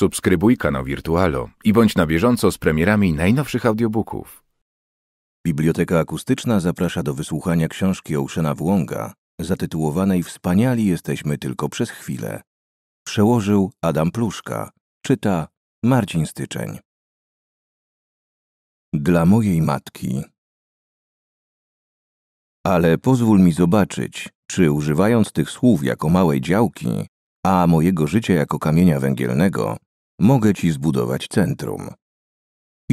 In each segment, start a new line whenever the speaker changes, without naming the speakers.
Subskrybuj kanał Wirtualo i bądź na bieżąco z premierami najnowszych audiobooków. Biblioteka Akustyczna zaprasza do wysłuchania książki Ołszena Włąga, zatytułowanej Wspaniali jesteśmy tylko przez chwilę. Przełożył Adam Pluszka. Czyta Marcin Styczeń. Dla mojej matki. Ale pozwól mi zobaczyć, czy używając tych słów jako małej działki, a mojego życia jako kamienia węgielnego, Mogę ci zbudować centrum.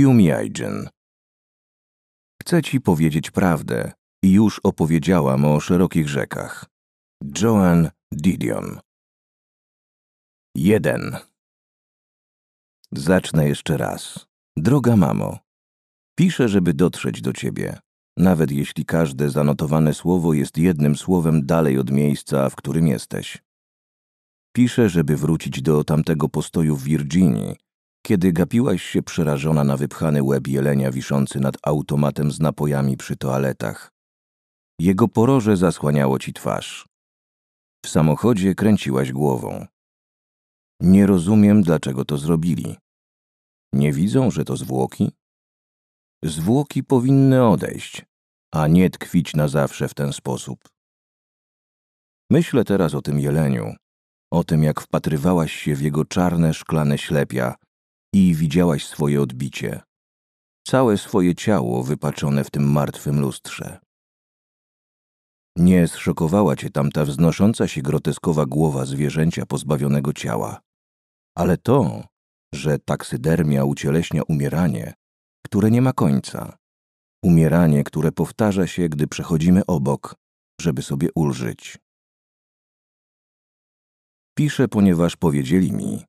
Aijin. Chcę ci powiedzieć prawdę i już opowiedziałam o szerokich rzekach. Joan Didion. 1. Zacznę jeszcze raz. Droga mamo, piszę, żeby dotrzeć do ciebie, nawet jeśli każde zanotowane słowo jest jednym słowem dalej od miejsca, w którym jesteś. Pisze, żeby wrócić do tamtego postoju w Virginii, kiedy gapiłaś się przerażona na wypchany łeb jelenia wiszący nad automatem z napojami przy toaletach. Jego poroże zasłaniało ci twarz. W samochodzie kręciłaś głową. Nie rozumiem, dlaczego to zrobili. Nie widzą, że to zwłoki? Zwłoki powinny odejść, a nie tkwić na zawsze w ten sposób. Myślę teraz o tym jeleniu, o tym, jak wpatrywałaś się w jego czarne, szklane ślepia i widziałaś swoje odbicie, całe swoje ciało wypaczone w tym martwym lustrze. Nie zszokowała cię tamta wznosząca się groteskowa głowa zwierzęcia pozbawionego ciała, ale to, że taksydermia ucieleśnia umieranie, które nie ma końca. Umieranie, które powtarza się, gdy przechodzimy obok, żeby sobie ulżyć. Piszę, ponieważ powiedzieli mi,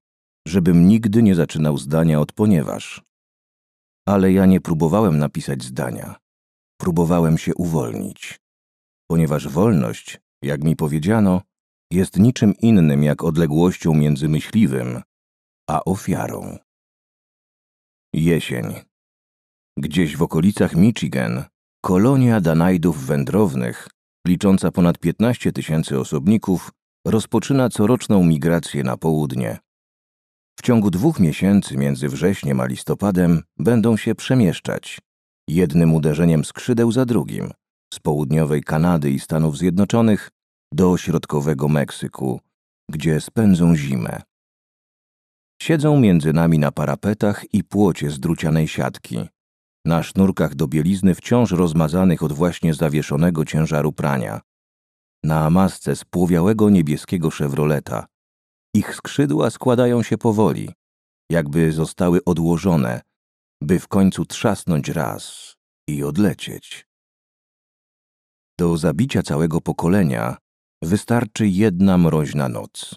żebym nigdy nie zaczynał zdania od ponieważ. Ale ja nie próbowałem napisać zdania. Próbowałem się uwolnić. Ponieważ wolność, jak mi powiedziano, jest niczym innym jak odległością między myśliwym a ofiarą. Jesień. Gdzieś w okolicach Michigan kolonia Danaidów wędrownych, licząca ponad 15 tysięcy osobników, rozpoczyna coroczną migrację na południe. W ciągu dwóch miesięcy między wrześniem a listopadem będą się przemieszczać, jednym uderzeniem skrzydeł za drugim, z południowej Kanady i Stanów Zjednoczonych do środkowego Meksyku, gdzie spędzą zimę. Siedzą między nami na parapetach i płocie z drucianej siatki, na sznurkach do bielizny wciąż rozmazanych od właśnie zawieszonego ciężaru prania na masce spłowiałego niebieskiego Chevroleta. Ich skrzydła składają się powoli, jakby zostały odłożone, by w końcu trzasnąć raz i odlecieć. Do zabicia całego pokolenia wystarczy jedna mroźna noc.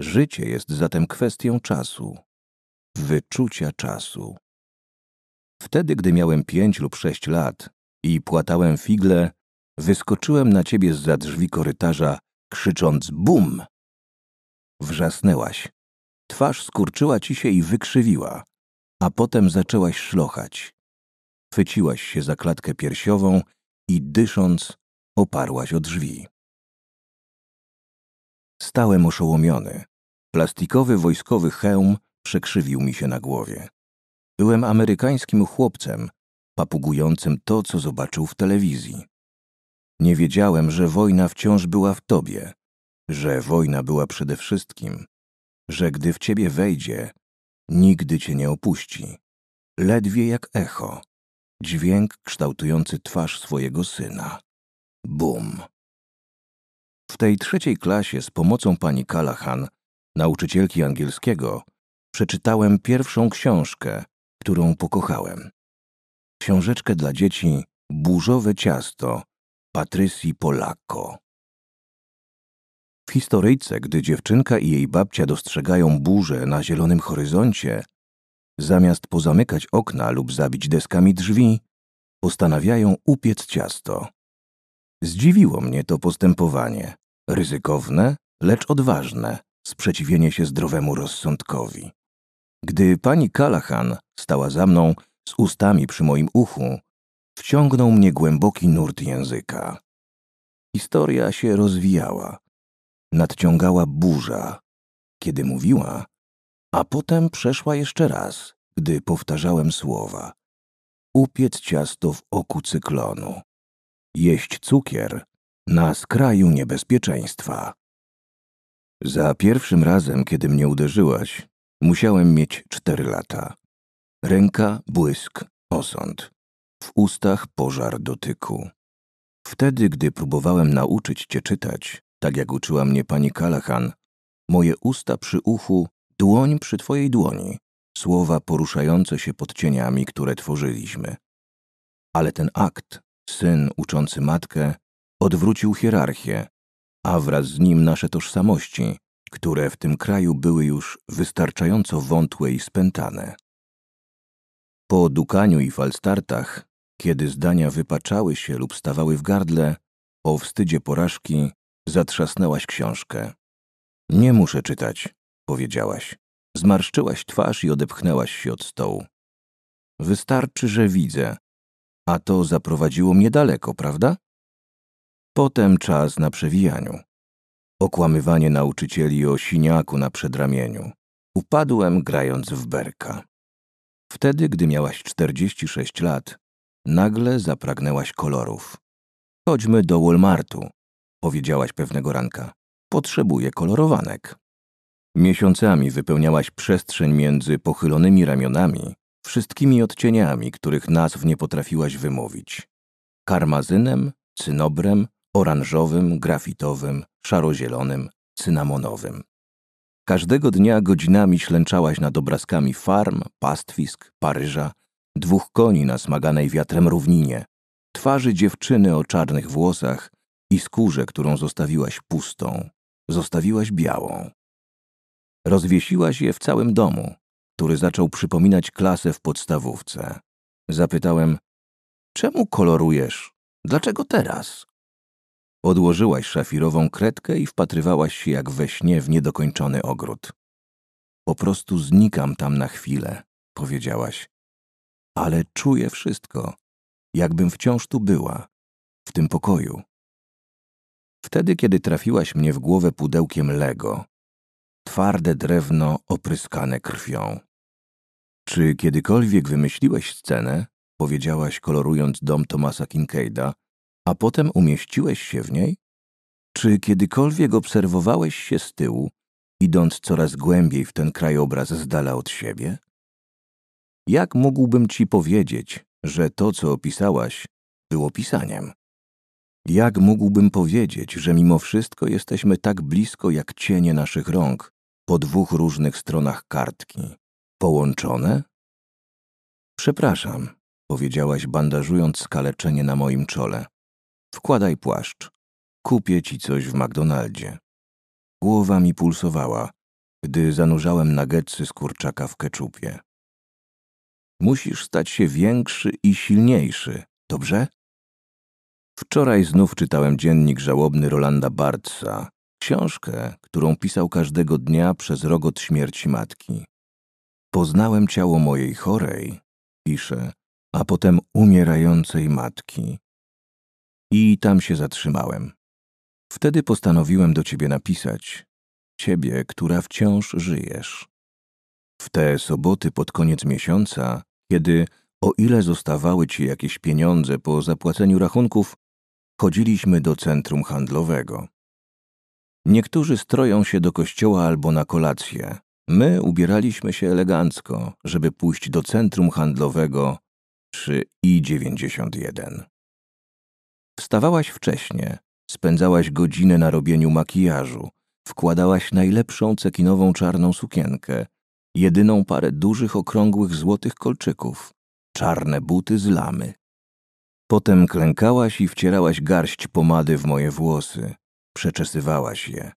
Życie jest zatem kwestią czasu, wyczucia czasu. Wtedy, gdy miałem pięć lub sześć lat i płatałem figle, Wyskoczyłem na ciebie za drzwi korytarza, krzycząc bum! Wrzasnęłaś. Twarz skurczyła ci się i wykrzywiła, a potem zaczęłaś szlochać. Chwyciłaś się za klatkę piersiową i dysząc oparłaś o drzwi. Stałem oszołomiony. Plastikowy wojskowy hełm przekrzywił mi się na głowie. Byłem amerykańskim chłopcem, papugującym to, co zobaczył w telewizji. Nie wiedziałem, że wojna wciąż była w tobie, że wojna była przede wszystkim, że gdy w ciebie wejdzie, nigdy cię nie opuści. Ledwie jak echo, dźwięk kształtujący twarz swojego syna. Bum. W tej trzeciej klasie z pomocą pani Callahan, nauczycielki angielskiego, przeczytałem pierwszą książkę, którą pokochałem. Książeczkę dla dzieci Burzowe ciasto Patrycji Polako. W historyjce, gdy dziewczynka i jej babcia dostrzegają burzę na zielonym horyzoncie, zamiast pozamykać okna lub zabić deskami drzwi, postanawiają upiec ciasto. Zdziwiło mnie to postępowanie, ryzykowne, lecz odważne, sprzeciwienie się zdrowemu rozsądkowi. Gdy pani Kalahan stała za mną z ustami przy moim uchu, wciągnął mnie głęboki nurt języka. Historia się rozwijała. Nadciągała burza, kiedy mówiła, a potem przeszła jeszcze raz, gdy powtarzałem słowa. Upiec ciasto w oku cyklonu. Jeść cukier na skraju niebezpieczeństwa. Za pierwszym razem, kiedy mnie uderzyłaś, musiałem mieć cztery lata. Ręka, błysk, osąd w ustach pożar dotyku. Wtedy, gdy próbowałem nauczyć cię czytać, tak jak uczyła mnie pani Kalahan, moje usta przy uchu, dłoń przy twojej dłoni, słowa poruszające się pod cieniami, które tworzyliśmy. Ale ten akt, syn uczący matkę, odwrócił hierarchię, a wraz z nim nasze tożsamości, które w tym kraju były już wystarczająco wątłe i spętane. Po dukaniu i falstartach, kiedy zdania wypaczały się lub stawały w gardle, o wstydzie porażki zatrzasnęłaś książkę. Nie muszę czytać, powiedziałaś. Zmarszczyłaś twarz i odepchnęłaś się od stołu. Wystarczy, że widzę. A to zaprowadziło mnie daleko, prawda? Potem czas na przewijaniu. Okłamywanie nauczycieli o siniaku na przedramieniu. Upadłem grając w berka. Wtedy, gdy miałaś 46 lat, nagle zapragnęłaś kolorów. Chodźmy do Walmartu, powiedziałaś pewnego ranka. Potrzebuję kolorowanek. Miesiącami wypełniałaś przestrzeń między pochylonymi ramionami, wszystkimi odcieniami, których nazw nie potrafiłaś wymówić. Karmazynem, cynobrem, oranżowym, grafitowym, szarozielonym, cynamonowym. Każdego dnia godzinami ślęczałaś nad obrazkami farm, pastwisk, Paryża, dwóch koni na smaganej wiatrem równinie, twarzy dziewczyny o czarnych włosach i skórze, którą zostawiłaś pustą, zostawiłaś białą. Rozwiesiłaś je w całym domu, który zaczął przypominać klasę w podstawówce. Zapytałem, czemu kolorujesz? Dlaczego teraz? Odłożyłaś szafirową kredkę i wpatrywałaś się jak we śnie w niedokończony ogród. Po prostu znikam tam na chwilę, powiedziałaś. Ale czuję
wszystko,
jakbym wciąż tu była, w tym pokoju. Wtedy, kiedy trafiłaś mnie w głowę pudełkiem Lego, twarde drewno opryskane krwią. Czy kiedykolwiek wymyśliłeś scenę, powiedziałaś kolorując dom Tomasa Kincaida, a potem umieściłeś się w niej? Czy kiedykolwiek obserwowałeś się z tyłu, idąc coraz głębiej w ten krajobraz z dala od siebie? Jak mógłbym ci powiedzieć, że to, co opisałaś, było pisaniem? Jak mógłbym powiedzieć, że mimo wszystko jesteśmy tak blisko jak cienie naszych rąk po dwóch różnych stronach kartki? Połączone? Przepraszam, powiedziałaś, bandażując skaleczenie na moim czole. Wkładaj płaszcz. Kupię ci coś w McDonaldzie. Głowa mi pulsowała, gdy zanurzałem nagetsy z kurczaka w keczupie. Musisz stać się większy i silniejszy, dobrze? Wczoraj znów czytałem dziennik żałobny Rolanda Bartsa, książkę, którą pisał każdego dnia przez rok od śmierci matki. Poznałem ciało mojej chorej, pisze, a potem umierającej matki. I tam się zatrzymałem. Wtedy postanowiłem do ciebie napisać. Ciebie, która wciąż żyjesz. W te soboty pod koniec miesiąca, kiedy o ile zostawały ci jakieś pieniądze po zapłaceniu rachunków, chodziliśmy do centrum handlowego. Niektórzy stroją się do kościoła albo na kolację. My ubieraliśmy się elegancko, żeby pójść do centrum handlowego przy I91. Wstawałaś wcześnie, spędzałaś godzinę na robieniu makijażu, wkładałaś najlepszą cekinową czarną sukienkę, jedyną parę dużych okrągłych złotych kolczyków, czarne buty z lamy. Potem klękałaś i wcierałaś garść pomady w moje włosy, przeczesywałaś je.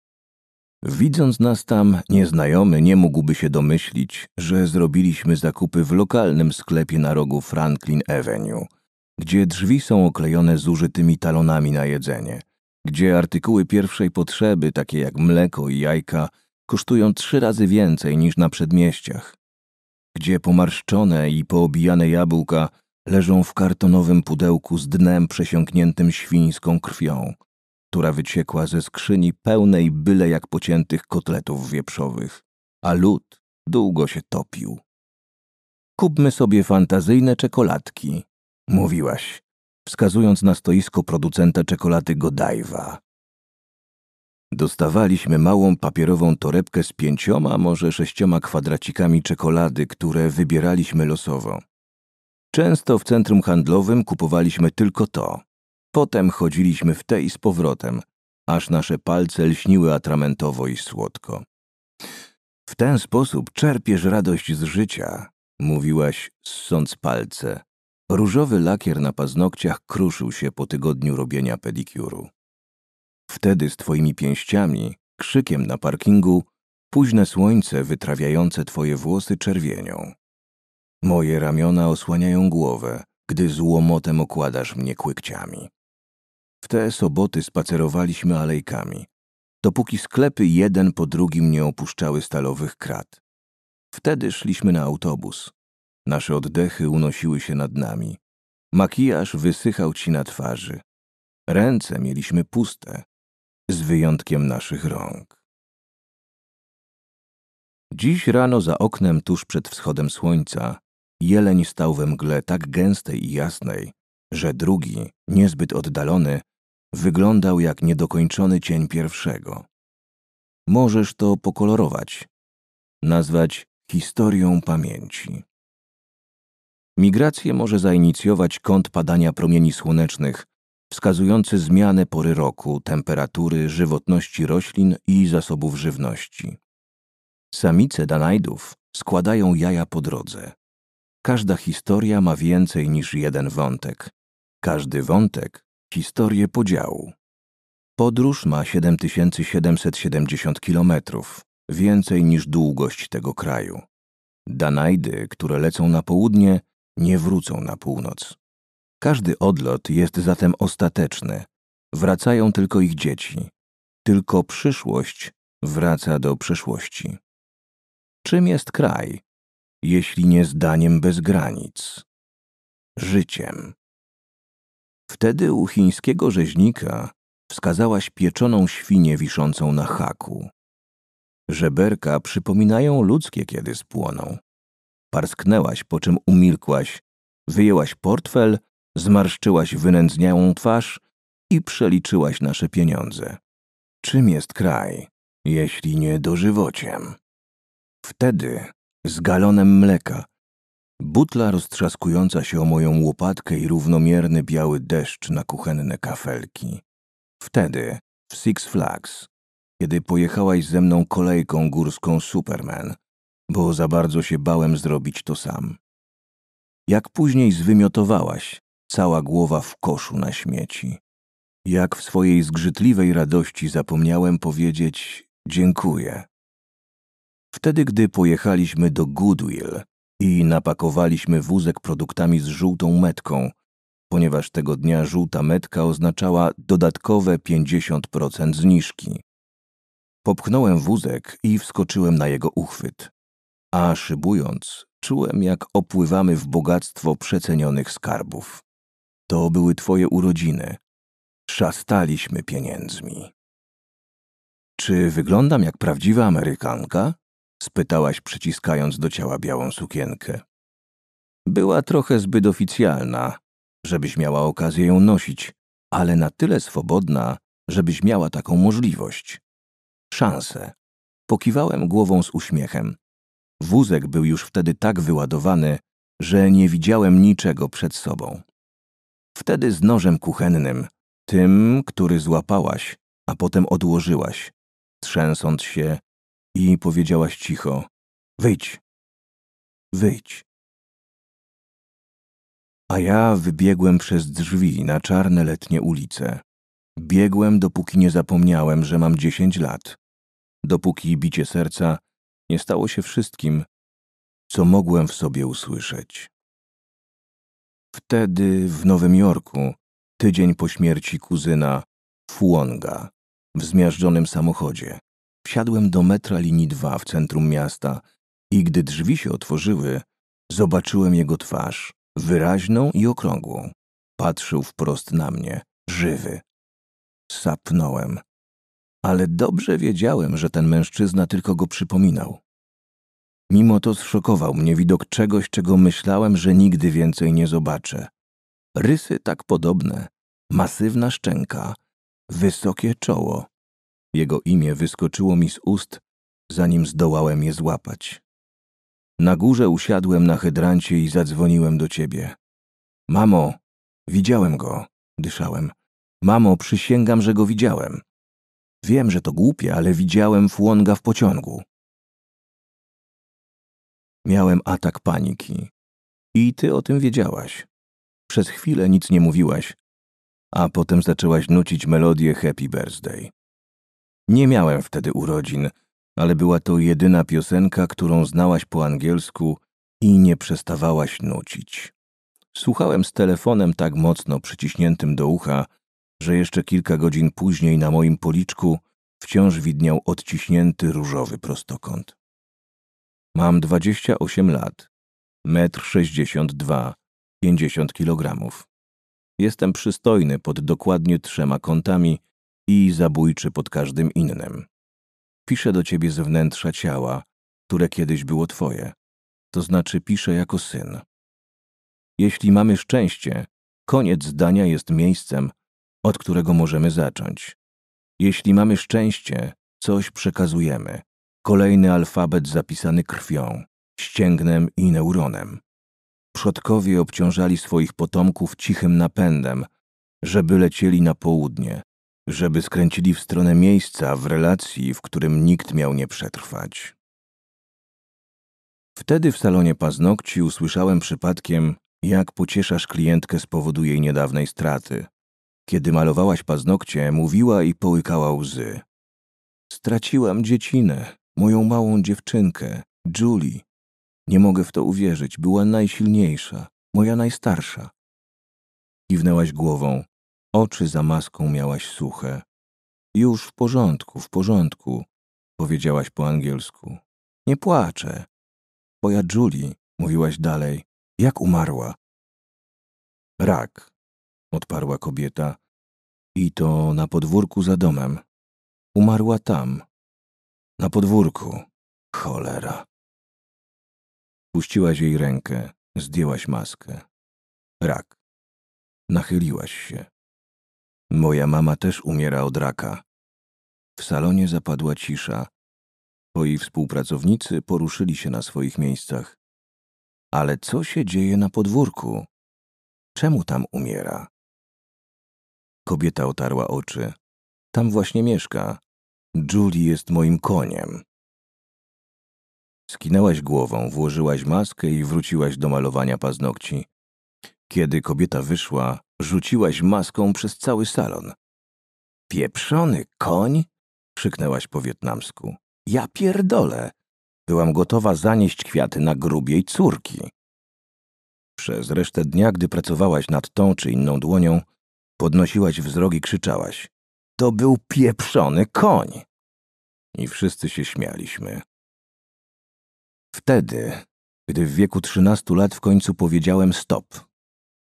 Widząc nas tam, nieznajomy nie mógłby się domyślić, że zrobiliśmy zakupy w lokalnym sklepie na rogu Franklin Avenue, gdzie drzwi są oklejone zużytymi talonami na jedzenie, gdzie artykuły pierwszej potrzeby, takie jak mleko i jajka, kosztują trzy razy więcej niż na przedmieściach, gdzie pomarszczone i poobijane jabłka leżą w kartonowym pudełku z dnem przesiąkniętym świńską krwią, która wyciekła ze skrzyni pełnej byle jak pociętych kotletów wieprzowych, a lód długo się topił. Kupmy sobie fantazyjne czekoladki, mówiłaś, wskazując na stoisko producenta czekolady Godajwa. Dostawaliśmy małą papierową torebkę z pięcioma, może sześcioma kwadracikami czekolady, które wybieraliśmy losowo. Często w centrum handlowym kupowaliśmy tylko to. Potem chodziliśmy w te i z powrotem, aż nasze palce lśniły atramentowo i słodko. W ten sposób czerpiesz radość z życia, mówiłaś, ssąc palce. Różowy lakier na paznokciach kruszył się po tygodniu robienia pedikuru. Wtedy z twoimi pięściami, krzykiem na parkingu, późne słońce wytrawiające twoje włosy czerwienią. Moje ramiona osłaniają głowę, gdy z łomotem okładasz mnie kłykciami. W te soboty spacerowaliśmy alejkami, dopóki sklepy jeden po drugim nie opuszczały stalowych krat. Wtedy szliśmy na autobus, Nasze oddechy unosiły się nad nami. Makijaż wysychał ci na twarzy. Ręce mieliśmy puste, z wyjątkiem naszych rąk. Dziś rano za oknem tuż przed wschodem słońca jeleń stał we mgle tak gęstej i jasnej, że drugi, niezbyt oddalony, wyglądał jak niedokończony cień pierwszego. Możesz to pokolorować, nazwać historią pamięci. Migrację może zainicjować kąt padania promieni słonecznych, wskazujący zmianę pory roku, temperatury, żywotności roślin i zasobów żywności. Samice Danajdów składają jaja po drodze. Każda historia ma więcej niż jeden wątek. Każdy wątek historię podziału. Podróż ma 7770 km, więcej niż długość tego kraju. Danajdy, które lecą na południe, nie wrócą na północ. Każdy odlot jest zatem ostateczny. Wracają tylko ich dzieci. Tylko przyszłość wraca do przeszłości. Czym jest kraj, jeśli nie zdaniem bez granic? Życiem. Wtedy u chińskiego rzeźnika wskazałaś pieczoną świnię wiszącą na haku. Żeberka przypominają ludzkie, kiedy spłoną. Parsknęłaś, po czym umilkłaś. Wyjęłaś portfel, zmarszczyłaś wynędzniałą twarz i przeliczyłaś nasze pieniądze. Czym jest kraj, jeśli nie dożywociem? Wtedy, z galonem mleka, butla roztrzaskująca się o moją łopatkę i równomierny biały deszcz na kuchenne kafelki. Wtedy, w Six Flags, kiedy pojechałaś ze mną kolejką górską Superman – bo za bardzo się bałem zrobić to sam. Jak później zwymiotowałaś, cała głowa w koszu na śmieci. Jak w swojej zgrzytliwej radości zapomniałem powiedzieć dziękuję. Wtedy, gdy pojechaliśmy do Goodwill i napakowaliśmy wózek produktami z żółtą metką, ponieważ tego dnia żółta metka oznaczała dodatkowe 50% zniżki. Popchnąłem wózek i wskoczyłem na jego uchwyt a szybując, czułem jak opływamy w bogactwo przecenionych skarbów. To były twoje urodziny. Szastaliśmy pieniędzmi. Czy wyglądam jak prawdziwa Amerykanka? spytałaś, przyciskając do ciała białą sukienkę. Była trochę zbyt oficjalna, żebyś miała okazję ją nosić, ale na tyle swobodna, żebyś miała taką możliwość. Szansę. Pokiwałem głową z uśmiechem. Wózek był już wtedy tak wyładowany, że nie widziałem niczego przed sobą. Wtedy z nożem kuchennym, tym, który złapałaś, a potem odłożyłaś, trzęsąc się i powiedziałaś cicho:
Wyjdź, wyjdź. A ja
wybiegłem przez drzwi na czarne letnie ulice. Biegłem, dopóki nie zapomniałem, że mam dziesięć lat. Dopóki bicie serca nie stało się wszystkim, co mogłem w sobie usłyszeć. Wtedy w Nowym Jorku, tydzień po śmierci kuzyna Fuonga, w zmiażdżonym samochodzie, wsiadłem do metra linii 2 w centrum miasta i gdy drzwi się otworzyły, zobaczyłem jego twarz, wyraźną i okrągłą. Patrzył wprost na mnie, żywy. Sapnąłem ale dobrze wiedziałem, że ten mężczyzna tylko go przypominał. Mimo to zszokował mnie widok czegoś, czego myślałem, że nigdy więcej nie zobaczę. Rysy tak podobne, masywna szczęka, wysokie czoło. Jego imię wyskoczyło mi z ust, zanim zdołałem je złapać. Na górze usiadłem na hydrancie i zadzwoniłem do ciebie. Mamo, widziałem go, dyszałem. Mamo, przysięgam, że go widziałem. Wiem, że to głupie, ale widziałem Fuonga w pociągu. Miałem atak paniki. I ty o tym wiedziałaś. Przez chwilę nic nie mówiłaś, a potem zaczęłaś nucić melodię Happy Birthday. Nie miałem wtedy urodzin, ale była to jedyna piosenka, którą znałaś po angielsku i nie przestawałaś nucić. Słuchałem z telefonem tak mocno przyciśniętym do ucha, że jeszcze kilka godzin później na moim policzku wciąż widniał odciśnięty różowy prostokąt. Mam 28 lat, metr m, 50 kg. Jestem przystojny pod dokładnie trzema kątami i zabójczy pod każdym innym. Piszę do ciebie z wnętrza ciała, które kiedyś było twoje. To znaczy piszę jako syn. Jeśli mamy szczęście, koniec zdania jest miejscem, od którego możemy zacząć. Jeśli mamy szczęście, coś przekazujemy. Kolejny alfabet zapisany krwią, ścięgnem i neuronem. Przodkowie obciążali swoich potomków cichym napędem, żeby lecieli na południe, żeby skręcili w stronę miejsca w relacji, w którym nikt miał nie przetrwać. Wtedy w salonie paznokci usłyszałem przypadkiem, jak pocieszasz klientkę z powodu jej niedawnej straty. Kiedy malowałaś paznokcie, mówiła i połykała łzy. Straciłam dziecinę, moją małą dziewczynkę, Julie. Nie mogę w to uwierzyć, była najsilniejsza, moja najstarsza. Kiwnęłaś głową, oczy za maską miałaś suche. Już w porządku, w porządku, powiedziałaś po angielsku. Nie płaczę. Twoja Julie, mówiłaś dalej, jak umarła?
Rak, odparła kobieta. I to na podwórku za domem. Umarła tam. Na podwórku. Cholera. Puściłaś jej rękę, zdjęłaś maskę. Rak.
Nachyliłaś się. Moja mama też umiera od raka. W salonie zapadła cisza. Twoi współpracownicy poruszyli się na swoich miejscach. Ale co się dzieje na podwórku? Czemu tam umiera? Kobieta otarła oczy. Tam właśnie mieszka. Julie jest moim koniem. Skinęłaś głową, włożyłaś maskę i wróciłaś do malowania paznokci. Kiedy kobieta wyszła, rzuciłaś maską przez cały salon. Pieprzony koń? krzyknęłaś po wietnamsku. Ja pierdolę. Byłam gotowa zanieść kwiaty na grubiej córki. Przez resztę dnia, gdy pracowałaś nad tą czy inną dłonią, Podnosiłaś wzrok i krzyczałaś. To był pieprzony koń. I wszyscy się śmialiśmy. Wtedy, gdy w wieku trzynastu lat w końcu powiedziałem stop,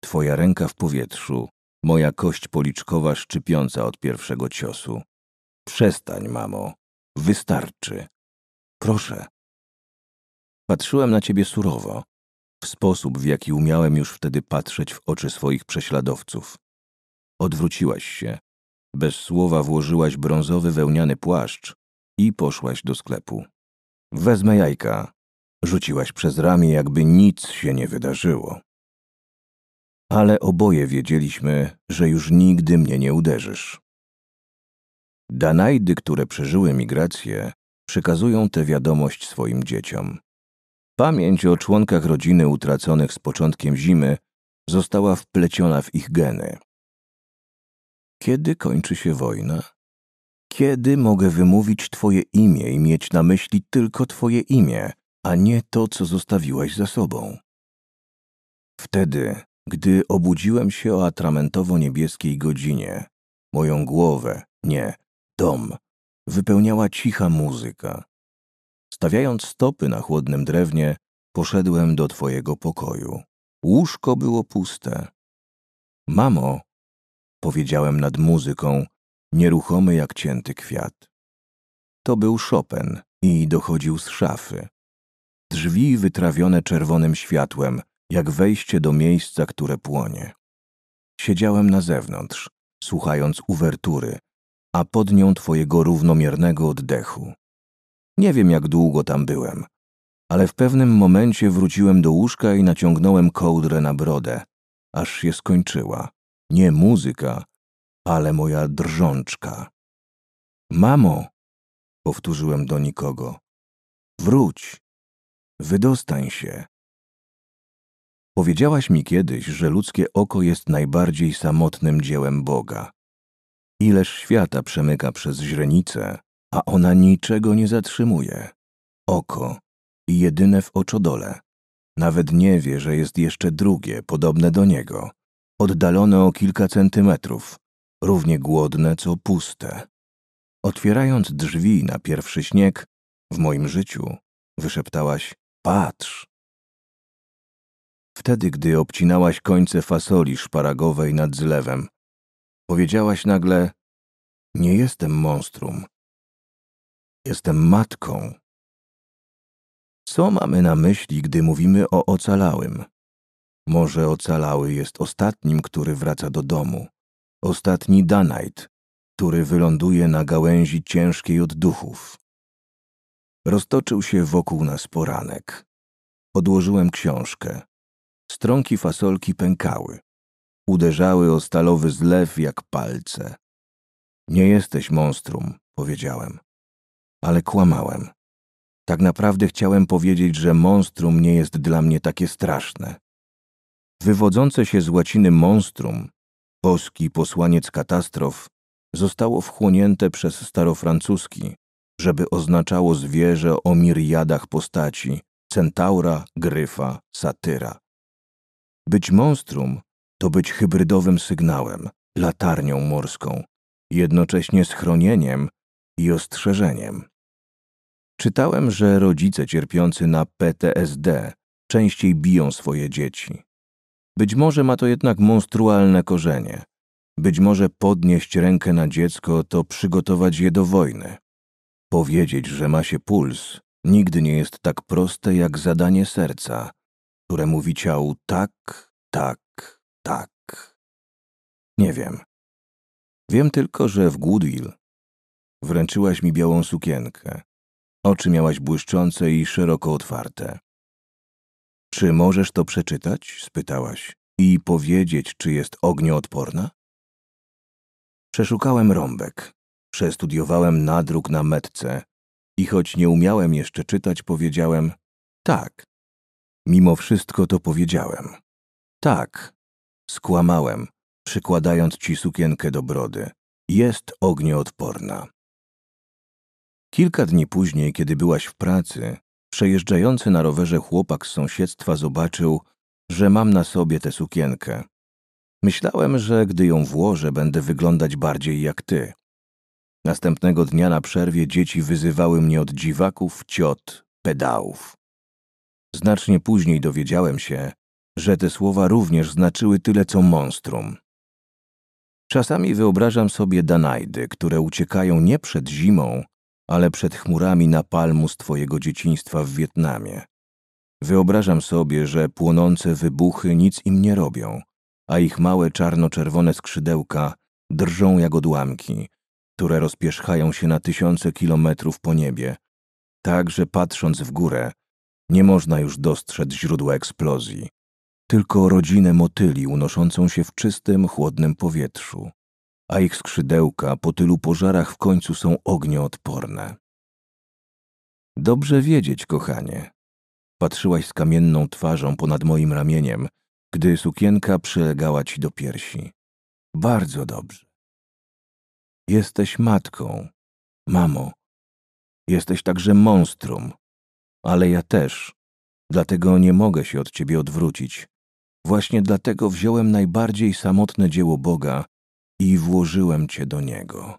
twoja ręka w powietrzu, moja kość policzkowa szczypiąca od pierwszego ciosu. Przestań, mamo. Wystarczy. Proszę. Patrzyłem na ciebie surowo, w sposób, w jaki umiałem już wtedy patrzeć w oczy swoich prześladowców. Odwróciłaś się. Bez słowa włożyłaś brązowy wełniany płaszcz i poszłaś do sklepu. Wezmę jajka. Rzuciłaś przez ramię, jakby nic się nie wydarzyło. Ale oboje wiedzieliśmy, że już nigdy mnie nie uderzysz. Danajdy, które przeżyły migrację, przekazują tę wiadomość swoim dzieciom. Pamięć o członkach rodziny utraconych z początkiem zimy została wpleciona w ich geny. Kiedy kończy się wojna? Kiedy mogę wymówić Twoje imię i mieć na myśli tylko Twoje imię, a nie to, co zostawiłaś za sobą? Wtedy, gdy obudziłem się o atramentowo-niebieskiej godzinie, moją głowę, nie, dom, wypełniała cicha muzyka. Stawiając stopy na chłodnym drewnie, poszedłem do Twojego pokoju. Łóżko było puste. Mamo, powiedziałem nad muzyką, nieruchomy jak cięty kwiat. To był Chopin i dochodził z szafy. Drzwi wytrawione czerwonym światłem, jak wejście do miejsca, które płonie. Siedziałem na zewnątrz, słuchając uwertury, a pod nią twojego równomiernego oddechu. Nie wiem, jak długo tam byłem, ale w pewnym momencie wróciłem do łóżka i naciągnąłem kołdrę na brodę, aż się skończyła nie muzyka, ale moja drżączka.
Mamo, powtórzyłem do nikogo, wróć,
wydostań się. Powiedziałaś mi kiedyś, że ludzkie oko jest najbardziej samotnym dziełem Boga. Ileż świata przemyka przez źrenicę, a ona niczego nie zatrzymuje. Oko i jedyne w oczodole. Nawet nie wie, że jest jeszcze drugie, podobne do niego, oddalone o kilka centymetrów, równie głodne co puste. Otwierając drzwi na pierwszy śnieg, w moim życiu, wyszeptałaś: Patrz! Wtedy, gdy obcinałaś końce fasoli szparagowej nad zlewem, powiedziałaś nagle: Nie jestem
monstrum.
Jestem matką. Co mamy na myśli, gdy mówimy o ocalałym? Może ocalały jest ostatnim, który wraca do domu. Ostatni Danajt, który wyląduje na gałęzi ciężkiej od duchów. Roztoczył się wokół nas poranek. Odłożyłem książkę. Stronki fasolki pękały. Uderzały o stalowy zlew jak palce. Nie jesteś monstrum, powiedziałem. Ale kłamałem. Tak naprawdę chciałem powiedzieć, że monstrum nie jest dla mnie takie straszne wywodzące się z łaciny monstrum, boski posłaniec katastrof, zostało wchłonięte przez starofrancuski, żeby oznaczało zwierzę o miriadach postaci, centaura, gryfa, satyra. Być monstrum to być hybrydowym sygnałem, latarnią morską, jednocześnie schronieniem i ostrzeżeniem. Czytałem, że rodzice cierpiący na PTSD częściej biją swoje dzieci, być może ma to jednak monstrualne korzenie. Być może podnieść rękę na dziecko to przygotować je do wojny. Powiedzieć, że ma się puls, nigdy nie jest tak proste jak zadanie serca, które mówi ciału tak, tak, tak. Nie wiem. Wiem tylko, że w Goodwill wręczyłaś mi białą sukienkę. Oczy miałaś błyszczące i szeroko otwarte. Czy możesz to przeczytać? spytałaś. I powiedzieć, czy jest ognioodporna? Przeszukałem rąbek. Przestudiowałem nadruk na metce. I choć nie umiałem jeszcze czytać, powiedziałem tak. Mimo wszystko to powiedziałem. Tak. Skłamałem, przykładając ci sukienkę do brody. Jest ognioodporna. Kilka dni później, kiedy byłaś w pracy, Przejeżdżający na rowerze chłopak z sąsiedztwa zobaczył, że mam na sobie tę sukienkę. Myślałem, że gdy ją włożę, będę wyglądać bardziej jak ty. Następnego dnia na przerwie dzieci wyzywały mnie od dziwaków, ciot, pedałów. Znacznie później dowiedziałem się, że te słowa również znaczyły tyle co monstrum. Czasami wyobrażam sobie Danajdy, które uciekają nie przed zimą, ale przed chmurami napalmu z twojego dzieciństwa w Wietnamie. Wyobrażam sobie, że płonące wybuchy nic im nie robią, a ich małe czarno-czerwone skrzydełka drżą jak odłamki, które rozpierzchają się na tysiące kilometrów po niebie, tak że patrząc w górę, nie można już dostrzec źródła eksplozji, tylko rodzinę motyli unoszącą się w czystym, chłodnym powietrzu a ich skrzydełka po tylu pożarach w końcu są ognioodporne. Dobrze wiedzieć, kochanie. Patrzyłaś z kamienną twarzą ponad moim ramieniem, gdy sukienka przylegała ci do piersi. Bardzo dobrze. Jesteś matką, mamo. Jesteś także monstrum, ale ja też. Dlatego nie mogę się od ciebie odwrócić. Właśnie dlatego wziąłem najbardziej samotne dzieło Boga i włożyłem cię do niego.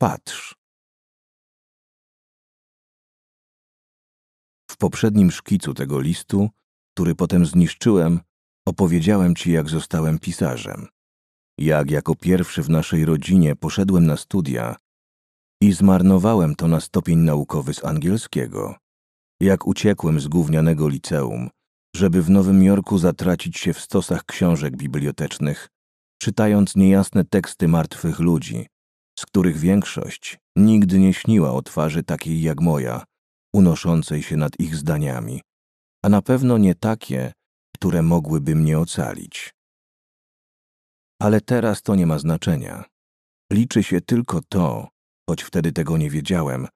Patrz.
W poprzednim szkicu
tego listu, który potem zniszczyłem, opowiedziałem ci, jak zostałem pisarzem. Jak jako pierwszy w naszej rodzinie poszedłem na studia i zmarnowałem to na stopień naukowy z angielskiego. Jak uciekłem z gównianego liceum, żeby w Nowym Jorku zatracić się w stosach książek bibliotecznych czytając niejasne teksty martwych ludzi, z których większość nigdy nie śniła o twarzy takiej jak moja, unoszącej się nad ich zdaniami, a na pewno nie takie, które mogłyby mnie ocalić. Ale teraz to nie ma znaczenia. Liczy się tylko to, choć wtedy tego nie wiedziałem,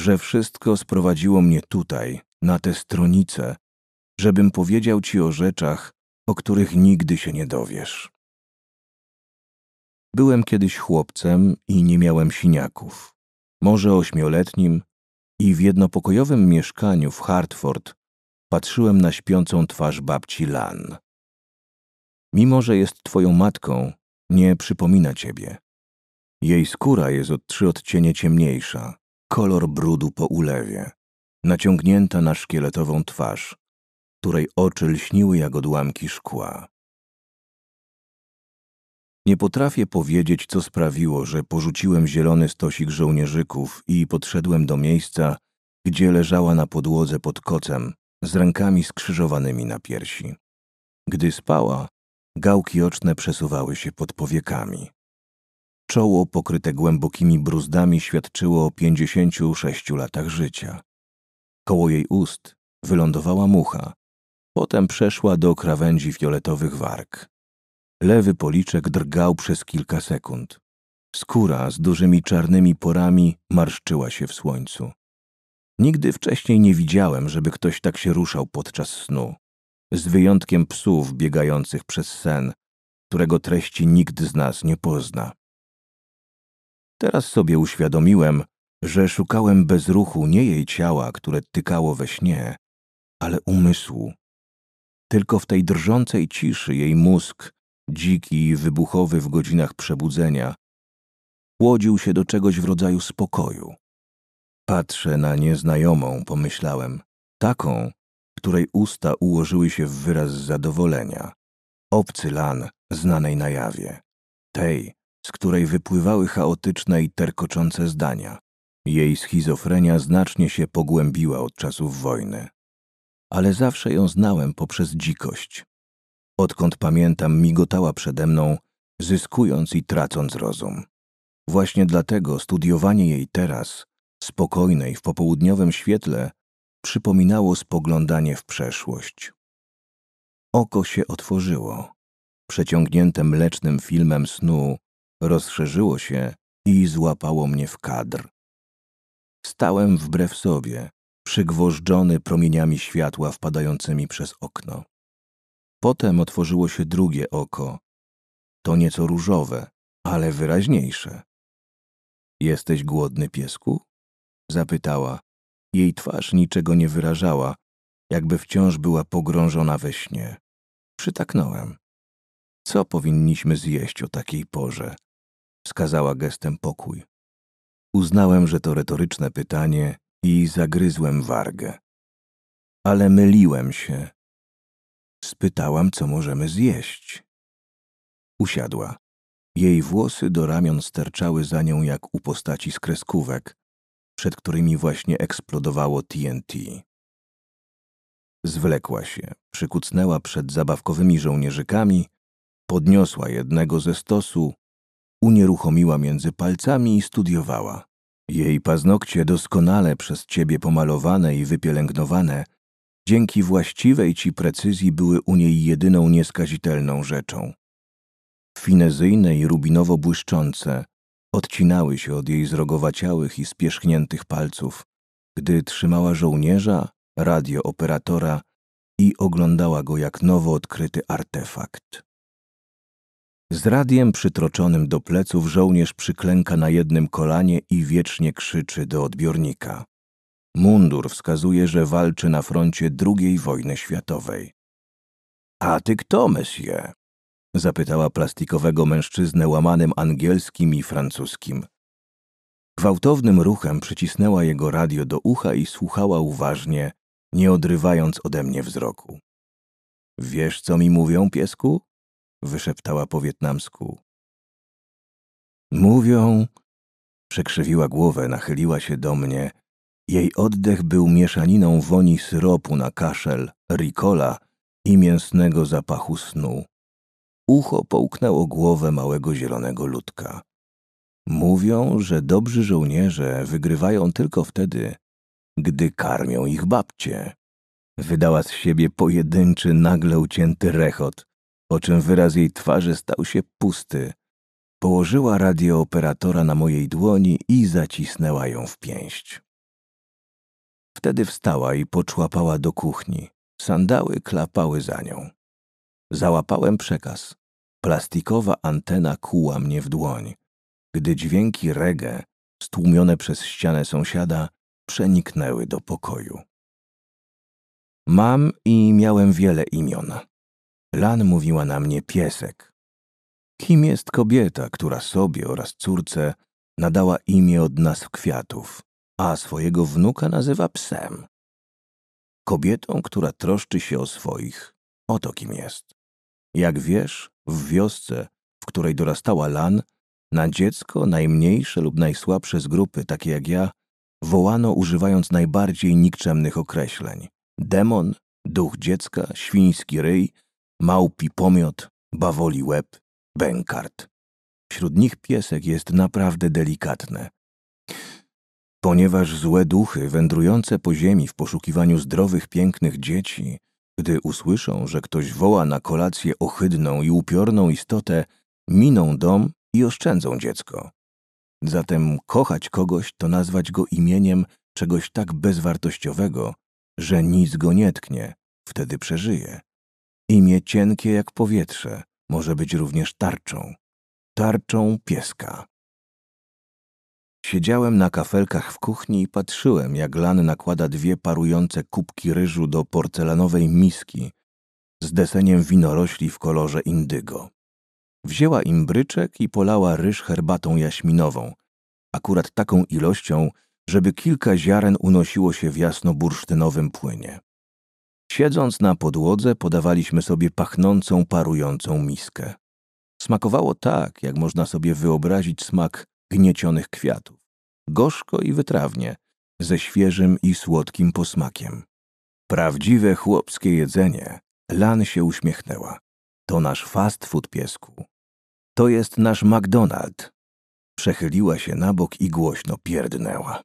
że wszystko sprowadziło mnie tutaj, na te stronice, żebym powiedział ci o rzeczach, o których nigdy się nie dowiesz. Byłem kiedyś chłopcem i nie miałem siniaków. Może ośmioletnim i w jednopokojowym mieszkaniu w Hartford patrzyłem na śpiącą twarz babci Lan. Mimo, że jest twoją matką, nie przypomina ciebie. Jej skóra jest od trzy odcienie ciemniejsza, kolor brudu po ulewie, naciągnięta na szkieletową twarz, której oczy lśniły jak odłamki szkła. Nie potrafię powiedzieć, co sprawiło, że porzuciłem zielony stosik żołnierzyków i podszedłem do miejsca, gdzie leżała na podłodze pod kocem, z rękami skrzyżowanymi na piersi. Gdy spała, gałki oczne przesuwały się pod powiekami. Czoło pokryte głębokimi bruzdami świadczyło o pięćdziesięciu sześciu latach życia. Koło jej ust wylądowała mucha, potem przeszła do krawędzi fioletowych warg. Lewy policzek drgał przez kilka sekund. Skóra z dużymi czarnymi porami marszczyła się w słońcu. Nigdy wcześniej nie widziałem, żeby ktoś tak się ruszał podczas snu. Z wyjątkiem psów biegających przez sen, którego treści nikt z nas nie pozna. Teraz sobie uświadomiłem, że szukałem bez ruchu nie jej ciała, które tykało we śnie, ale umysłu. Tylko w tej drżącej ciszy jej mózg dziki i wybuchowy w godzinach przebudzenia, łodził się do czegoś w rodzaju spokoju. Patrzę na nieznajomą, pomyślałem, taką, której usta ułożyły się w wyraz zadowolenia, obcy lan znanej na jawie, tej, z której wypływały chaotyczne i terkoczące zdania. Jej schizofrenia znacznie się pogłębiła od czasów wojny. Ale zawsze ją znałem poprzez dzikość, Odkąd pamiętam, migotała przede mną, zyskując i tracąc rozum. Właśnie dlatego studiowanie jej teraz, spokojnej w popołudniowym świetle, przypominało spoglądanie w przeszłość. Oko się otworzyło. Przeciągnięte mlecznym filmem snu rozszerzyło się i złapało mnie w kadr. Stałem wbrew sobie, przygwożdżony promieniami światła wpadającymi przez okno. Potem otworzyło się drugie oko. To nieco różowe, ale wyraźniejsze. Jesteś głodny, piesku? zapytała. Jej twarz niczego nie wyrażała, jakby wciąż była pogrążona we śnie. Przytaknąłem. Co powinniśmy zjeść o takiej porze? wskazała gestem pokój. Uznałem, że to retoryczne pytanie i zagryzłem wargę. Ale myliłem się. Spytałam, co możemy zjeść. Usiadła. Jej włosy do ramion sterczały za nią jak u postaci z kreskówek, przed którymi właśnie eksplodowało TNT. Zwlekła się, przykucnęła przed zabawkowymi żołnierzykami, podniosła jednego ze stosu, unieruchomiła między palcami i studiowała. Jej paznokcie doskonale przez ciebie pomalowane i wypielęgnowane – Dzięki właściwej ci precyzji były u niej jedyną nieskazitelną rzeczą. Finezyjne i rubinowo błyszczące odcinały się od jej zrogowaciałych i spierzchniętych palców, gdy trzymała żołnierza, radiooperatora i oglądała go jak nowo odkryty artefakt. Z radiem przytroczonym do pleców żołnierz przyklęka na jednym kolanie i wiecznie krzyczy do odbiornika. Mundur wskazuje, że walczy na froncie II wojny światowej. A ty kto, monsieur? zapytała plastikowego mężczyznę łamanym angielskim i francuskim. Gwałtownym ruchem przycisnęła jego radio do ucha i słuchała uważnie, nie odrywając ode mnie wzroku. Wiesz, co mi mówią, piesku? wyszeptała po wietnamsku. Mówią, przekrzywiła głowę, nachyliła się do mnie jej oddech był mieszaniną woni syropu na kaszel, ricola i mięsnego zapachu snu. Ucho połknęło głowę małego zielonego ludka. Mówią, że dobrzy żołnierze wygrywają tylko wtedy, gdy karmią ich babcie. Wydała z siebie pojedynczy, nagle ucięty rechot, po czym wyraz jej twarzy stał się pusty. Położyła radiooperatora na mojej dłoni i zacisnęła ją w pięść. Wtedy wstała i poczłapała do kuchni. Sandały klapały za nią. Załapałem przekaz. Plastikowa antena kuła mnie w dłoń, gdy dźwięki reggae, stłumione przez ścianę sąsiada, przeniknęły do pokoju. Mam i miałem wiele imion. Lan mówiła na mnie piesek. Kim jest kobieta, która sobie oraz córce nadała imię od nas kwiatów? a swojego wnuka nazywa psem. Kobietą, która troszczy się o swoich, oto kim jest. Jak wiesz, w wiosce, w której dorastała Lan, na dziecko najmniejsze lub najsłabsze z grupy, takie jak ja, wołano używając najbardziej nikczemnych określeń. Demon, duch dziecka, świński ryj, małpi pomiot, bawoli łeb, bękart. Wśród nich piesek jest naprawdę delikatny. Ponieważ złe duchy wędrujące po ziemi w poszukiwaniu zdrowych, pięknych dzieci, gdy usłyszą, że ktoś woła na kolację ohydną i upiorną istotę, miną dom i oszczędzą dziecko. Zatem kochać kogoś to nazwać go imieniem czegoś tak bezwartościowego, że nic go nie tknie, wtedy przeżyje. Imię cienkie jak powietrze może być również tarczą. Tarczą pieska. Siedziałem na kafelkach w kuchni i patrzyłem, jak Lan nakłada dwie parujące kubki ryżu do porcelanowej miski z deseniem winorośli w kolorze indygo. Wzięła imbryczek i polała ryż herbatą jaśminową, akurat taką ilością, żeby kilka ziaren unosiło się w jasno-bursztynowym płynie. Siedząc na podłodze, podawaliśmy sobie pachnącą, parującą miskę. Smakowało tak, jak można sobie wyobrazić smak gniecionych kwiatów, gorzko i wytrawnie, ze świeżym i słodkim posmakiem. Prawdziwe chłopskie jedzenie, Lan się uśmiechnęła. To nasz fast food piesku. To jest nasz McDonald. Przechyliła się na bok i głośno pierdnęła.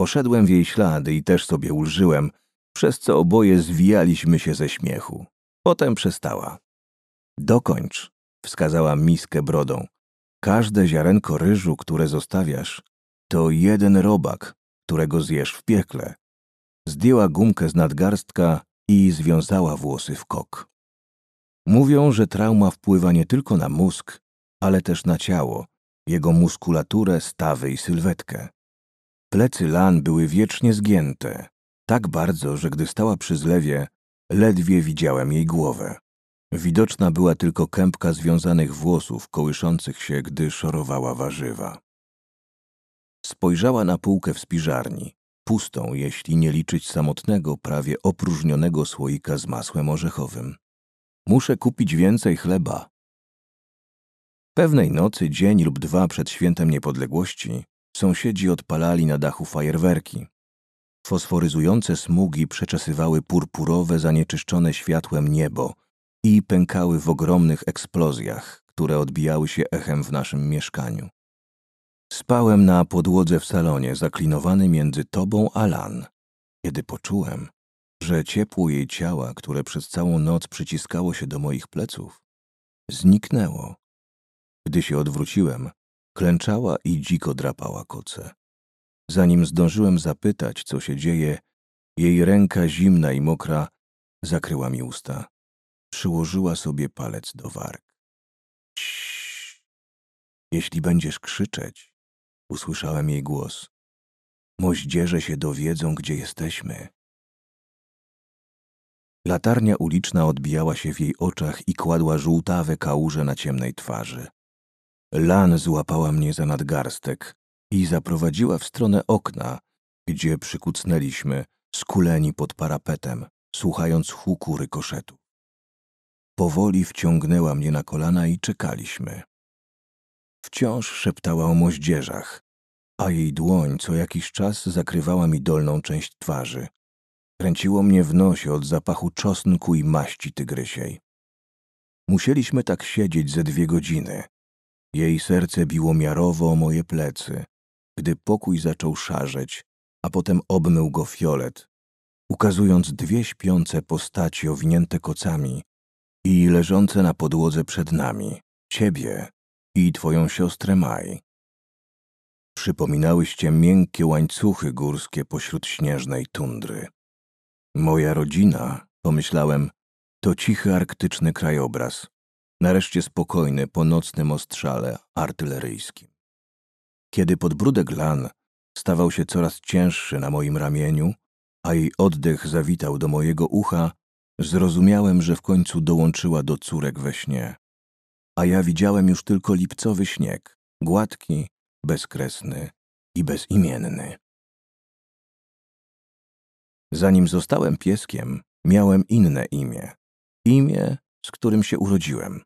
Poszedłem w jej ślady i też sobie ulżyłem, przez co oboje zwijaliśmy się ze śmiechu. Potem przestała. Dokończ, wskazała miskę brodą. Każde ziarenko ryżu, które zostawiasz, to jeden robak, którego zjesz w piekle. Zdjęła gumkę z nadgarstka i związała włosy w kok. Mówią, że trauma wpływa nie tylko na mózg, ale też na ciało, jego muskulaturę, stawy i sylwetkę. Plecy Lan były wiecznie zgięte, tak bardzo, że gdy stała przy zlewie, ledwie widziałem jej głowę. Widoczna była tylko kępka związanych włosów kołyszących się, gdy szorowała warzywa. Spojrzała na półkę w spiżarni, pustą, jeśli nie liczyć samotnego, prawie opróżnionego słoika z masłem orzechowym. Muszę kupić więcej chleba. Pewnej nocy, dzień lub dwa przed świętem niepodległości, sąsiedzi odpalali na dachu fajerwerki. Fosforyzujące smugi przeczesywały purpurowe, zanieczyszczone światłem niebo – i pękały w ogromnych eksplozjach, które odbijały się echem w naszym mieszkaniu. Spałem na podłodze w salonie, zaklinowany między tobą a Lan, kiedy poczułem, że ciepło jej ciała, które przez całą noc przyciskało się do moich pleców, zniknęło. Gdy się odwróciłem, klęczała i dziko drapała koce. Zanim zdążyłem zapytać, co się dzieje, jej ręka zimna i mokra zakryła mi usta. Przyłożyła sobie palec do warg. Ciii. Jeśli będziesz krzyczeć, usłyszałem jej głos. Moździerze się dowiedzą, gdzie jesteśmy. Latarnia uliczna odbijała się w jej oczach i kładła żółtawe kałuże na ciemnej twarzy. Lan złapała mnie za nadgarstek i zaprowadziła w stronę okna, gdzie przykucnęliśmy, skuleni pod parapetem, słuchając huku rykoszetu. Powoli wciągnęła mnie na kolana i czekaliśmy. Wciąż szeptała o moździerzach, a jej dłoń co jakiś czas zakrywała mi dolną część twarzy. Kręciło mnie w nosie od zapachu czosnku i maści tygrysiej. Musieliśmy tak siedzieć ze dwie godziny. Jej serce biło miarowo o moje plecy, gdy pokój zaczął szarzeć, a potem obmył go fiolet, ukazując dwie śpiące postaci owinięte kocami i leżące na podłodze przed nami, ciebie i twoją siostrę Maj. Przypominałyście miękkie łańcuchy górskie pośród śnieżnej tundry. Moja rodzina, pomyślałem, to cichy arktyczny krajobraz, nareszcie spokojny po nocnym ostrzale artyleryjskim. Kiedy podbródek lan stawał się coraz cięższy na moim ramieniu, a jej oddech zawitał do mojego ucha, Zrozumiałem, że w końcu dołączyła do córek we śnie, a ja widziałem już tylko lipcowy śnieg, gładki, bezkresny i bezimienny.
Zanim zostałem pieskiem,
miałem inne imię. Imię, z którym się urodziłem.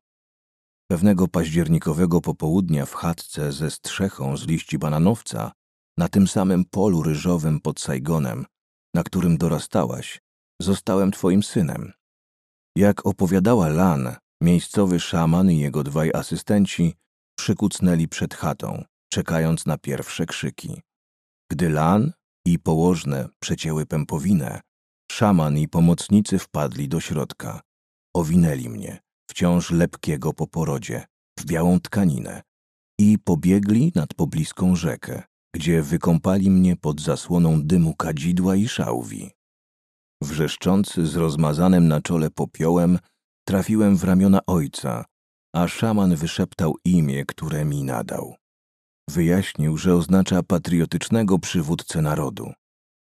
Pewnego październikowego popołudnia w chatce ze strzechą z liści bananowca, na tym samym polu ryżowym pod Saigonem, na którym dorastałaś, zostałem twoim synem. Jak opowiadała Lan, miejscowy szaman i jego dwaj asystenci przykucnęli przed chatą, czekając na pierwsze krzyki. Gdy Lan i położne przecięły pępowinę, szaman i pomocnicy wpadli do środka. Owinęli mnie, wciąż lepkiego po porodzie, w białą tkaninę i pobiegli nad pobliską rzekę, gdzie wykąpali mnie pod zasłoną dymu kadzidła i szałwi. Wrzeszczący z rozmazanym na czole popiołem, trafiłem w ramiona ojca, a szaman wyszeptał imię, które mi nadał. Wyjaśnił, że oznacza patriotycznego przywódcę narodu.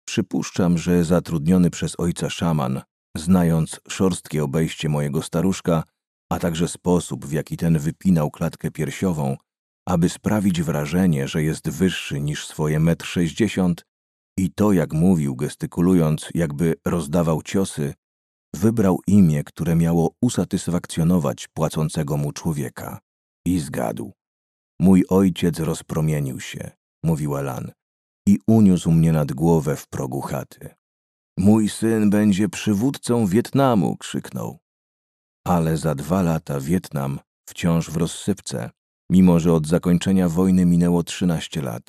Przypuszczam, że zatrudniony przez ojca szaman, znając szorstkie obejście mojego staruszka, a także sposób, w jaki ten wypinał klatkę piersiową, aby sprawić wrażenie, że jest wyższy niż swoje metr sześćdziesiąt, i to, jak mówił, gestykulując, jakby rozdawał ciosy, wybrał imię, które miało usatysfakcjonować płacącego mu człowieka. I zgadł. Mój ojciec rozpromienił się, mówiła Lan, i uniósł mnie nad głowę w progu chaty. Mój syn będzie przywódcą Wietnamu, krzyknął. Ale za dwa lata Wietnam wciąż w rozsypce, mimo że od zakończenia wojny minęło trzynaście lat,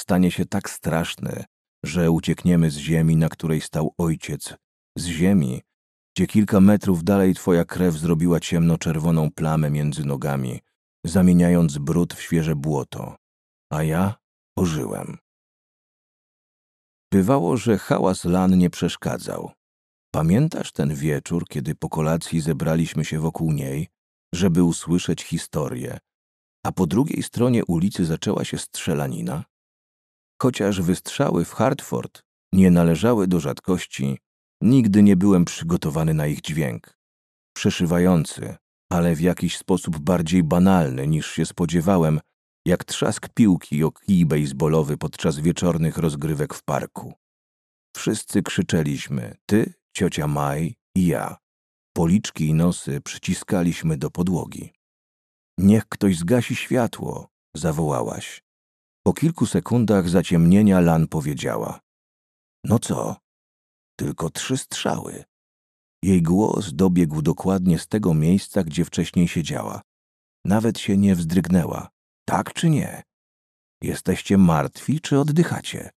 stanie się tak straszny, że uciekniemy z ziemi, na której stał ojciec, z ziemi, gdzie kilka metrów dalej twoja krew zrobiła ciemno-czerwoną plamę między nogami, zamieniając brud w świeże błoto, a ja ożyłem. Bywało, że hałas lan nie przeszkadzał. Pamiętasz ten wieczór, kiedy po kolacji zebraliśmy się wokół niej, żeby usłyszeć historię, a po drugiej stronie ulicy zaczęła się strzelanina? Chociaż wystrzały w Hartford nie należały do rzadkości, nigdy nie byłem przygotowany na ich dźwięk. Przeszywający, ale w jakiś sposób bardziej banalny niż się spodziewałem, jak trzask piłki o kij baseballowy podczas wieczornych rozgrywek w parku. Wszyscy krzyczeliśmy, ty, ciocia Maj i ja. Policzki i nosy przyciskaliśmy do podłogi. Niech ktoś zgasi światło, zawołałaś. Po kilku sekundach zaciemnienia Lan powiedziała: No co? Tylko trzy strzały. Jej głos dobiegł dokładnie z tego miejsca, gdzie wcześniej siedziała. Nawet się nie wzdrygnęła. Tak czy nie? Jesteście martwi czy oddychacie?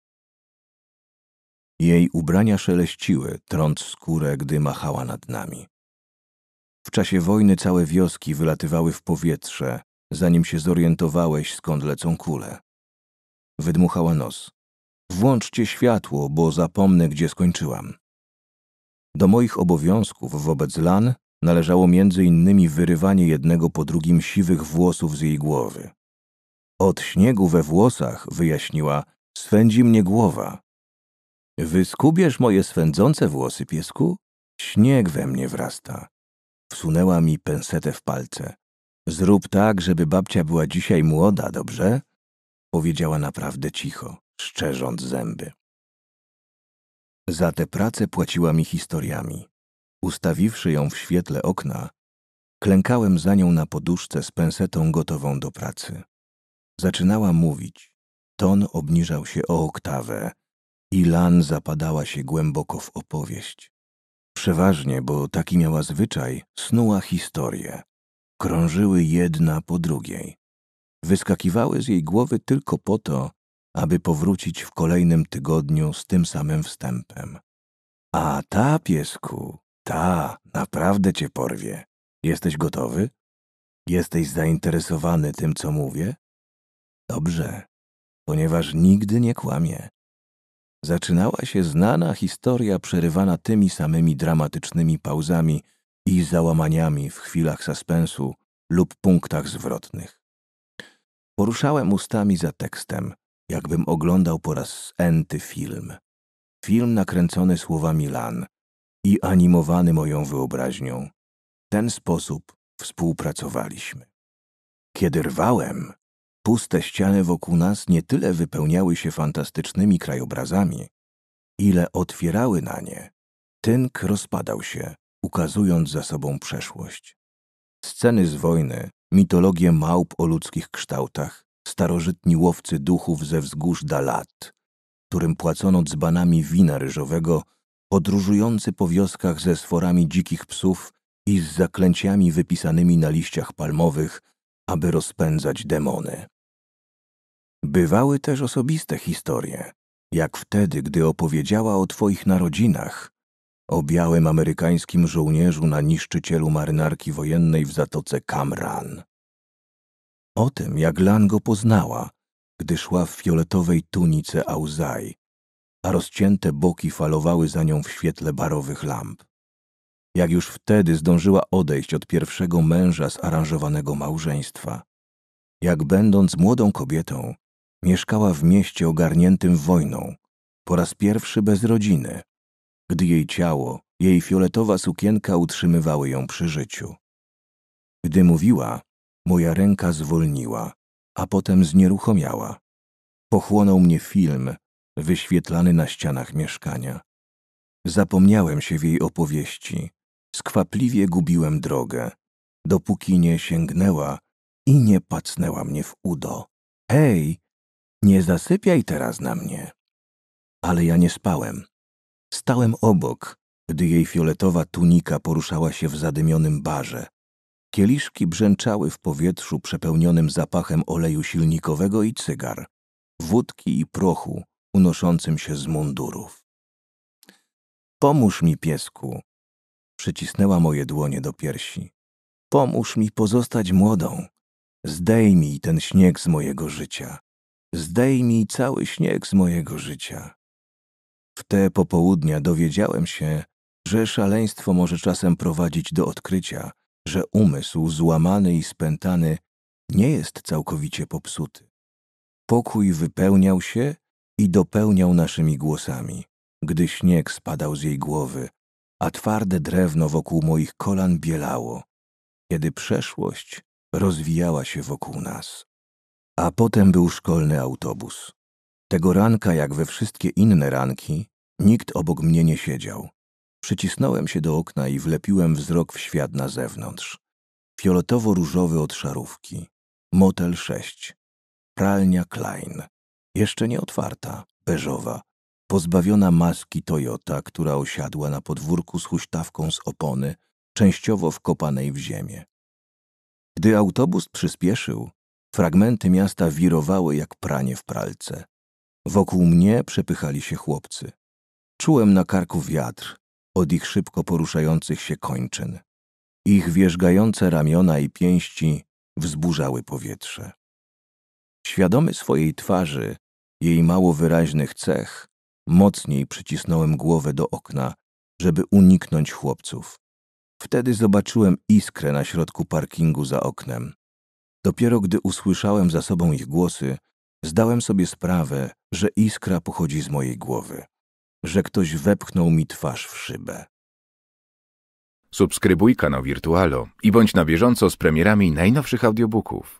Jej ubrania szeleściły, trąc skórę, gdy machała nad nami. W czasie wojny całe wioski wylatywały w powietrze, zanim się zorientowałeś, skąd lecą kule. Wydmuchała nos. Włączcie światło, bo zapomnę, gdzie skończyłam. Do moich obowiązków wobec Lan należało między innymi wyrywanie jednego po drugim siwych włosów z jej głowy. Od śniegu we włosach, wyjaśniła, swędzi mnie głowa. Wyskubiesz moje swędzące włosy, piesku? Śnieg we mnie wrasta. Wsunęła mi pensetę w palce. Zrób tak, żeby babcia była dzisiaj młoda, dobrze? Powiedziała naprawdę cicho, szczerząc zęby. Za tę pracę płaciła mi historiami. Ustawiwszy ją w świetle okna, klękałem za nią na poduszce z pensetą gotową do pracy. Zaczynała mówić. Ton obniżał się o oktawę i Lan zapadała się głęboko w opowieść. Przeważnie, bo taki miała zwyczaj, snuła historię. Krążyły jedna po drugiej wyskakiwały z jej głowy tylko po to, aby powrócić w kolejnym tygodniu z tym samym wstępem. A ta piesku, ta naprawdę cię porwie. Jesteś gotowy? Jesteś zainteresowany tym, co mówię? Dobrze, ponieważ nigdy nie kłamie. Zaczynała się znana historia przerywana tymi samymi dramatycznymi pauzami i załamaniami w chwilach suspensu lub punktach zwrotnych. Poruszałem ustami za tekstem, jakbym oglądał po raz enty film. Film nakręcony słowami Lan i animowany moją wyobraźnią. W ten sposób współpracowaliśmy. Kiedy rwałem, puste ściany wokół nas nie tyle wypełniały się fantastycznymi krajobrazami, ile otwierały na nie. Tynk rozpadał się, ukazując za sobą przeszłość. Sceny z wojny, mitologię małp o ludzkich kształtach, starożytni łowcy duchów ze wzgórz Dalat, którym płacono dzbanami wina ryżowego, podróżujący po wioskach ze sforami dzikich psów i z zaklęciami wypisanymi na liściach palmowych, aby rozpędzać demony. Bywały też osobiste historie, jak wtedy, gdy opowiedziała o twoich narodzinach, o białym amerykańskim żołnierzu na niszczycielu marynarki wojennej w zatoce Kamran. O tym, jak Lan go poznała, gdy szła w fioletowej tunice Auzaj, a rozcięte boki falowały za nią w świetle barowych lamp. Jak już wtedy zdążyła odejść od pierwszego męża z aranżowanego małżeństwa. Jak będąc młodą kobietą, mieszkała w mieście ogarniętym wojną, po raz pierwszy bez rodziny, gdy jej ciało, jej fioletowa sukienka utrzymywały ją przy życiu. Gdy mówiła, moja ręka zwolniła, a potem znieruchomiała. Pochłonął mnie film, wyświetlany na ścianach mieszkania. Zapomniałem się w jej opowieści, skwapliwie gubiłem drogę, dopóki nie sięgnęła i nie pacnęła mnie w udo. Hej, nie zasypiaj teraz na mnie. Ale ja nie spałem. Stałem obok, gdy jej fioletowa tunika poruszała się w zadymionym barze. Kieliszki brzęczały w powietrzu przepełnionym zapachem oleju silnikowego i cygar, wódki i prochu unoszącym się z mundurów. Pomóż mi, piesku! Przycisnęła moje dłonie do piersi. Pomóż mi pozostać młodą. Zdejmij ten śnieg z mojego życia. Zdejmij cały śnieg z mojego życia. W te popołudnia dowiedziałem się, że szaleństwo może czasem prowadzić do odkrycia, że umysł złamany i spętany nie jest całkowicie popsuty. Pokój wypełniał się i dopełniał naszymi głosami, gdy śnieg spadał z jej głowy, a twarde drewno wokół moich kolan bielało, kiedy przeszłość rozwijała się wokół nas. A potem był szkolny autobus. Tego ranka, jak we wszystkie inne ranki, nikt obok mnie nie siedział. Przycisnąłem się do okna i wlepiłem wzrok w świat na zewnątrz. Fioletowo-różowy od szarówki. Motel 6. Pralnia Klein. Jeszcze nie otwarta, beżowa. Pozbawiona maski Toyota, która osiadła na podwórku z huśtawką z opony, częściowo wkopanej w ziemię. Gdy autobus przyspieszył, fragmenty miasta wirowały jak pranie w pralce. Wokół mnie przepychali się chłopcy. Czułem na karku wiatr od ich szybko poruszających się kończyn. Ich wierzgające ramiona i pięści wzburzały powietrze. Świadomy swojej twarzy, jej mało wyraźnych cech, mocniej przycisnąłem głowę do okna, żeby uniknąć chłopców. Wtedy zobaczyłem iskrę na środku parkingu za oknem. Dopiero gdy usłyszałem za sobą ich głosy, Zdałem sobie sprawę, że iskra pochodzi z mojej głowy, że ktoś wepchnął mi twarz w szybę. Subskrybuj kanał Wirtualo i bądź na bieżąco z premierami najnowszych audiobooków.